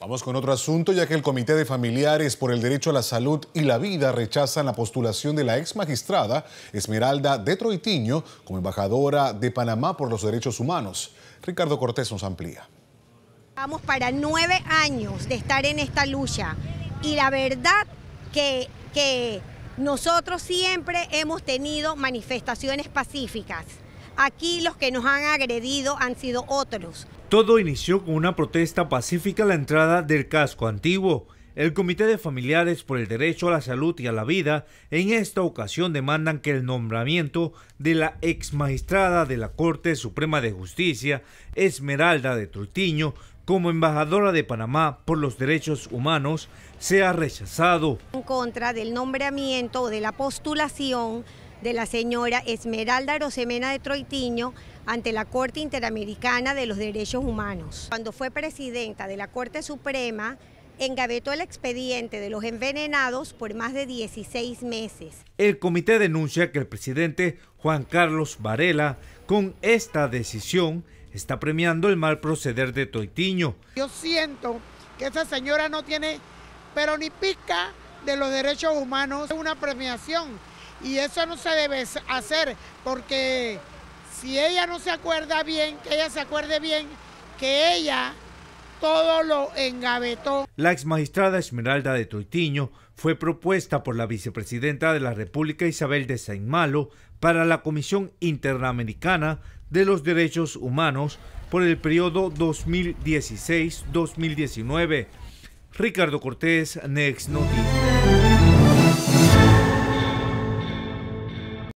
Vamos con otro asunto, ya que el Comité de Familiares por el Derecho a la Salud y la Vida rechazan la postulación de la ex magistrada Esmeralda Detroitiño como embajadora de Panamá por los derechos humanos. Ricardo Cortés nos amplía. Vamos para nueve años de estar en esta lucha y la verdad que, que nosotros siempre hemos tenido manifestaciones pacíficas. Aquí los que nos han agredido han sido otros. Todo inició con una protesta pacífica a la entrada del casco antiguo. El Comité de Familiares por el Derecho a la Salud y a la Vida en esta ocasión demandan que el nombramiento de la ex magistrada de la Corte Suprema de Justicia, Esmeralda de Trutiño, como embajadora de Panamá por los derechos humanos, sea rechazado. En contra del nombramiento de la postulación de la señora Esmeralda Rosemena de Troitiño ante la Corte Interamericana de los Derechos Humanos. Cuando fue presidenta de la Corte Suprema, engavetó el expediente de los envenenados por más de 16 meses. El comité denuncia que el presidente Juan Carlos Varela, con esta decisión, está premiando el mal proceder de Troitiño. Yo siento que esa señora no tiene, pero ni pica de los derechos humanos, es una premiación y eso no se debe hacer, porque si ella no se acuerda bien, que ella se acuerde bien, que ella todo lo engavetó. La ex magistrada Esmeralda de Toitiño fue propuesta por la vicepresidenta de la República Isabel de Saint-Malo para la Comisión Interamericana de los Derechos Humanos por el periodo 2016-2019. Ricardo Cortés, Next